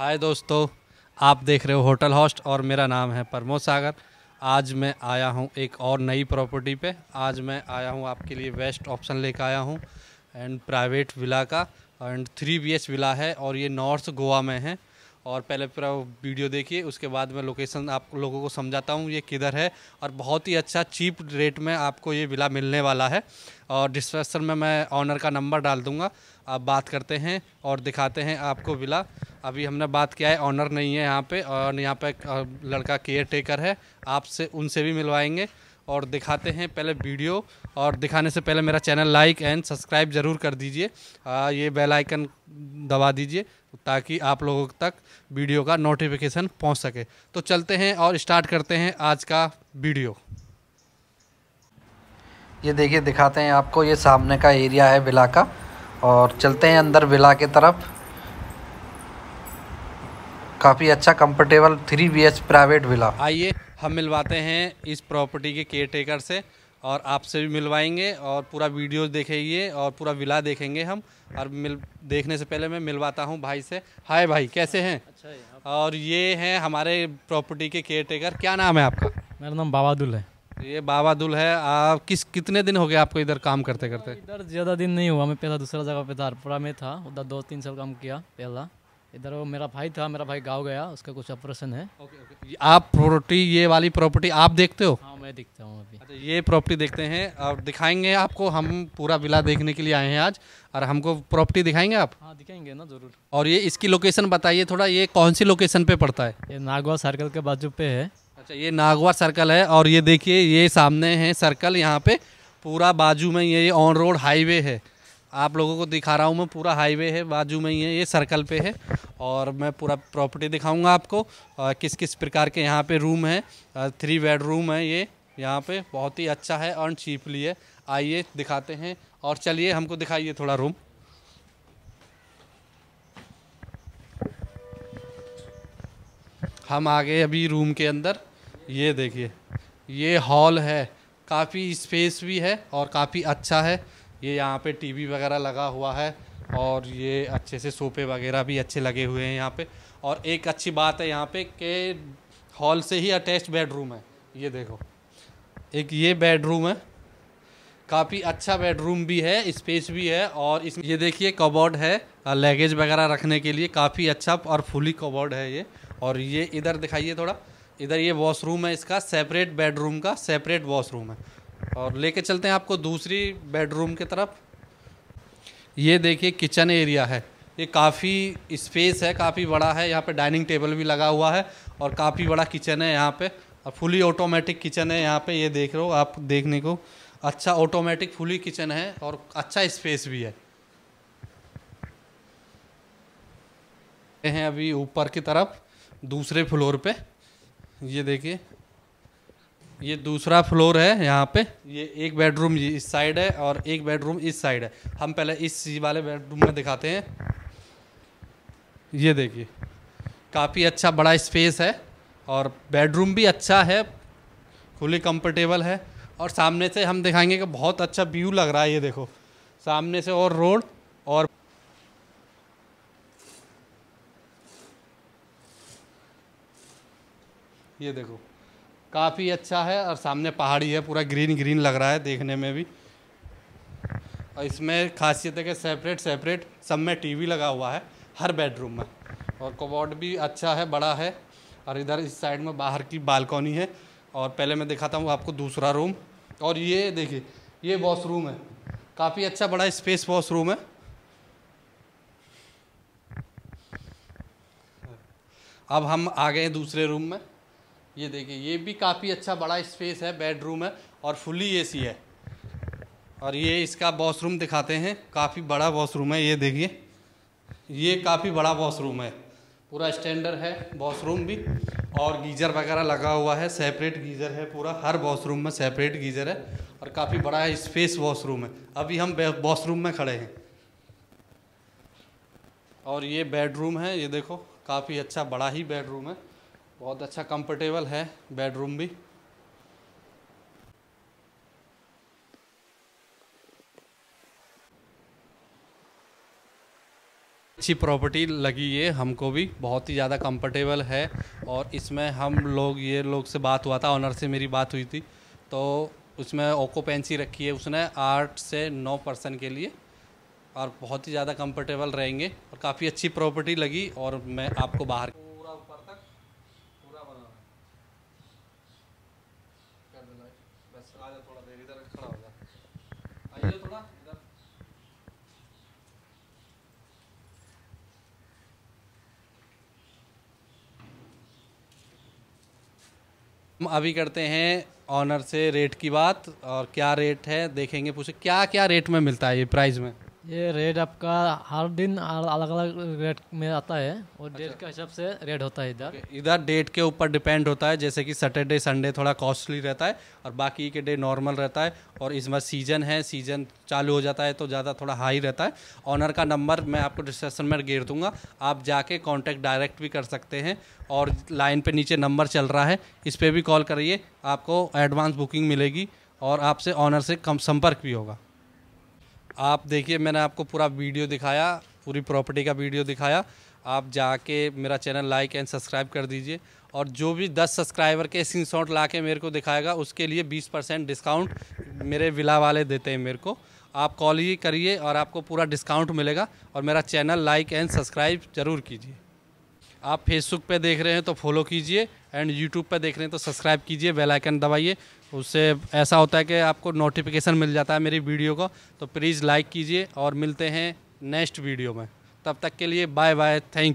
हाय दोस्तों आप देख रहे हो होटल हॉस्ट और मेरा नाम है प्रमोद सागर आज मैं आया हूँ एक और नई प्रॉपर्टी पे आज मैं आया हूँ आपके लिए बेस्ट ऑप्शन लेकर आया हूँ एंड प्राइवेट विला का and three B H villa है और ये नॉर्थ गोवा में है और पहले पूरा वीडियो देखिए उसके बाद मैं लोकेशन आप लोगों को समझाता हूँ ये किधर है और बहुत ही अच्छा चीप रेट में आपको ये विला मिलने वाला है और डिस्क्रिप्शन में मैं ऑनर का नंबर डाल दूँगा आप बात करते हैं और दिखाते हैं आपको विला अभी हमने बात किया है ऑनर नहीं है यहाँ पे और यहाँ पे लड़का केयर टेकर है आपसे उनसे भी मिलवाएंगे और दिखाते हैं पहले वीडियो और दिखाने से पहले मेरा चैनल लाइक एंड सब्सक्राइब ज़रूर कर दीजिए ये बेल आइकन दबा दीजिए ताकि आप लोगों तक वीडियो का नोटिफिकेशन पहुंच सके तो चलते हैं और स्टार्ट करते हैं आज का वीडियो ये देखिए दिखाते हैं आपको ये सामने का एरिया है विला का और चलते हैं अंदर विला की तरफ काफ़ी अच्छा comfortable three B private villa आइए हम मिलवाते हैं इस प्रॉपर्टी के केयर टेकर से और आपसे भी मिलवाएंगे और पूरा वीडियो देखेंगे और पूरा विला देखेंगे हम और मिल देखने से पहले मैं मिलवाता हूँ भाई से हाय भाई कैसे हैं अच्छा है, और ये हैं हमारे प्रॉपर्टी के केयर टेकर क्या नाम है आपका मेरा नाम बाबादुल है ये बाबादुल है आप किस कितने दिन हो गए आपको इधर काम करते करते इधर ज़्यादा दिन नहीं हुआ मैं पहला दूसरा जगह पे था पूरा में था उधर दो तीन साल काम किया पहला इधर वो मेरा भाई था मेरा भाई गाँव गया उसका कुछ ऑपरेशन है ओके ओके आप प्रॉपर्टी ये वाली प्रॉपर्टी आप देखते हो हाँ मैं देखता हूँ अभी अच्छा ये प्रॉपर्टी देखते हैं और दिखाएंगे आपको हम पूरा विला देखने के लिए आए हैं आज और हमको प्रॉपर्टी दिखाएंगे आप हाँ दिखाएंगे ना जरूर और ये इसकी लोकेशन बताइए थोड़ा ये कौन सी लोकेशन पे पड़ता है ये नागवा सर्कल के बाजू पे है अच्छा ये नागवा सर्कल है और ये देखिए ये सामने है सर्कल यहाँ पे पूरा बाजू में ये ऑन रोड हाईवे है आप लोगों को दिखा रहा हूँ मैं पूरा हाईवे है बाजू में ही है ये सर्कल पे है और मैं पूरा प्रॉपर्टी दिखाऊंगा आपको आ, किस किस प्रकार के यहाँ पे रूम है आ, थ्री बेड रूम है ये यहाँ पे बहुत ही अच्छा है और चीपली है आइए दिखाते हैं और चलिए हमको दिखाइए थोड़ा रूम हम आ गए अभी रूम के अंदर ये देखिए ये हॉल है काफ़ी स्पेस भी है और काफ़ी अच्छा है ये यहाँ पे टीवी वगैरह लगा हुआ है और ये अच्छे से सोफे वगैरह भी अच्छे लगे हुए हैं यहाँ पे और एक अच्छी बात है यहाँ पे कि हॉल से ही अटैच बेडरूम है ये देखो एक ये बेडरूम है काफ़ी अच्छा बेडरूम भी है स्पेस भी है और इस ये देखिए कबोर्ड है लगेज वगैरह रखने के लिए काफ़ी अच्छा और फुली कबोर्ड है ये और ये इधर दिखाइए थोड़ा इधर ये वॉशरूम है इसका सेपरेट बेडरूम का सेपरेट वॉशरूम है और लेके चलते हैं आपको दूसरी बेडरूम की तरफ ये देखिए किचन एरिया है ये काफ़ी स्पेस है काफ़ी बड़ा है यहाँ पे डाइनिंग टेबल भी लगा हुआ है और काफ़ी बड़ा किचन है यहाँ पे और फुली ऑटोमेटिक किचन है यहाँ पे ये देख रहे हो आप देखने को अच्छा ऑटोमेटिक फुली किचन है और अच्छा स्पेस भी है हैं अभी ऊपर की तरफ दूसरे फ्लोर पे ये देखिए ये दूसरा फ्लोर है यहाँ पे ये एक बेडरूम इस साइड है और एक बेडरूम इस साइड है हम पहले इस वाले बेडरूम में दिखाते हैं ये देखिए काफ़ी अच्छा बड़ा स्पेस है और बेडरूम भी अच्छा है फुली कंफर्टेबल है और सामने से हम दिखाएंगे कि बहुत अच्छा व्यू लग रहा है ये देखो सामने से और रोड और ये देखो काफ़ी अच्छा है और सामने पहाड़ी है पूरा ग्रीन ग्रीन लग रहा है देखने में भी और इसमें खासियत है कि सेपरेट सेपरेट सब में टीवी लगा हुआ है हर बेडरूम में और कबोर्ड भी अच्छा है बड़ा है और इधर इस साइड में बाहर की बालकोनी है और पहले मैं दिखाता हूँ आपको दूसरा रूम और ये देखिए ये वॉशरूम है काफ़ी अच्छा बड़ा स्पेस वॉशरूम है अब हम आ गए दूसरे रूम में ये देखिए ये भी काफ़ी अच्छा बड़ा स्पेस है बेडरूम है और फुली एसी है और ये इसका वॉशरूम दिखाते हैं काफ़ी बड़ा वॉशरूम है ये देखिए ये काफ़ी बड़ा वॉशरूम है पूरा स्टैंडर्ड है वॉशरूम भी और गीज़र वगैरह लगा हुआ है सेपरेट गीज़र है पूरा हर वॉशरूम में सेपरेट गीज़र है और काफ़ी बड़ा स्पेस वॉशरूम है अभी हम वॉशरूम में खड़े हैं और ये बेडरूम है ये देखो काफ़ी अच्छा बड़ा ही बेडरूम है बहुत अच्छा कंफर्टेबल है बेडरूम भी अच्छी प्रॉपर्टी लगी ये हमको भी बहुत ही ज़्यादा कंफर्टेबल है और इसमें हम लोग ये लोग से बात हुआ था ऑनर से मेरी बात हुई थी तो उसमें ओकोपेंसी रखी है उसने आठ से नौ परसेंट के लिए और बहुत ही ज़्यादा कंफर्टेबल रहेंगे और काफ़ी अच्छी प्रॉपर्टी लगी और मैं आपको बाहर थोड़ा हम अभी करते हैं ऑनर से रेट की बात और क्या रेट है देखेंगे पूछे क्या क्या रेट में मिलता है ये प्राइस में ये रेट आपका हर दिन अलग अलग रेट में आता है और अच्छा। डेट अच्छा। के हिसाब से रेट होता है इधर इधर डेट के ऊपर डिपेंड होता है जैसे कि सैटरडे संडे थोड़ा कॉस्टली रहता है और बाकी के डे नॉर्मल रहता है और इस बार सीजन है सीजन चालू हो जाता है तो ज़्यादा थोड़ा हाई रहता है ऑनर का नंबर मैं आपको डिस्क्रिप्शन में घेर दूंगा आप जाके कॉन्टैक्ट डायरेक्ट भी कर सकते हैं और लाइन पर नीचे नंबर चल रहा है इस पर भी कॉल करिए आपको एडवांस बुकिंग मिलेगी और आपसे ऑनर से कम संपर्क भी होगा आप देखिए मैंने आपको पूरा वीडियो दिखाया पूरी प्रॉपर्टी का वीडियो दिखाया आप जाके मेरा चैनल लाइक एंड सब्सक्राइब कर दीजिए और जो भी 10 सब्सक्राइबर के स्क्रीन शॉट ला के मेरे को दिखाएगा उसके लिए 20 परसेंट डिस्काउंट मेरे विला वाले देते हैं मेरे को आप कॉल ही करिए और आपको पूरा डिस्काउंट मिलेगा और मेरा चैनल लाइक एंड सब्सक्राइब ज़रूर कीजिए आप फेसबुक पे देख रहे हैं तो फॉलो कीजिए एंड यूट्यूब पे देख रहे हैं तो सब्सक्राइब कीजिए बेल आइकन दबाइए उससे ऐसा होता है कि आपको नोटिफिकेशन मिल जाता है मेरी वीडियो को तो प्लीज़ लाइक कीजिए और मिलते हैं नेक्स्ट वीडियो में तब तक के लिए बाय बाय थैंक